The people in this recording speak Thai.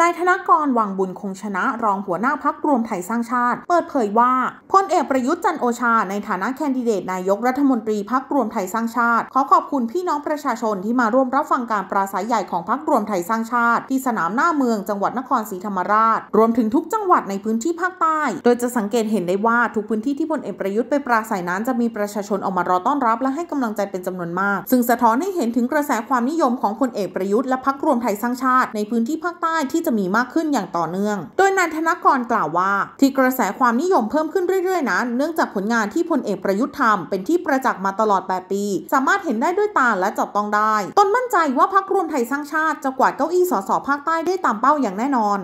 นายธนกรวังบุญคงชนะรองหัวหน้าพักรวมไทยสร้างชาติ เปิดเผยว่าพลเอกประยุทธ์จันโอชา ในฐานะแคนดิเดตนายกรัฐมนตรีพักรวมไทยสร้างชาติ ขอขอบคุณพี่น้องประชาชนที่มาร่วมรับฟังการปราศัยใหญ่ของพักรวมไทยสร้างชาติ ที่สนามหน้าเมืองจังหวัดนครศรีธรรมราช รวมถึงทุกจังหวัดในพื้นที่ภาคใต้ โดยจะสังเกตเห็นได้ว่าทุกพื้นที่ที่พลเอกประยุทธ์ไปปราศัยนั้นจะมีประชาชนออกมารอต้อนรับและให้กำลังใจเป็นจำนวนมาก ซึ่งสะท้อนให้เห็นถึงกระแสความนิยมของพลเอกประยุทธ์และพักรวมไทยสร้างชาติ ในพื้นที่ภาคใต้ที่จะมีมากขึ้นอย่างต่อเนื่อง โดยนายธนกรกล่าวว่าที่กระแสความนิยมเพิ่มขึ้นเรื่อยๆนั้น เนื่องจากผลงานที่พลเอกประยุทธ์ทำเป็นที่ประจักษ์มาตลอด 8 ปีสามารถเห็นได้ด้วยตาและจับต้องได้ ตนมั่นใจว่าพรรครวมไทยสร้างชาติจะกวาดเก้าอี้สสภาคใต้ได้ตามเป้าอย่างแน่นอน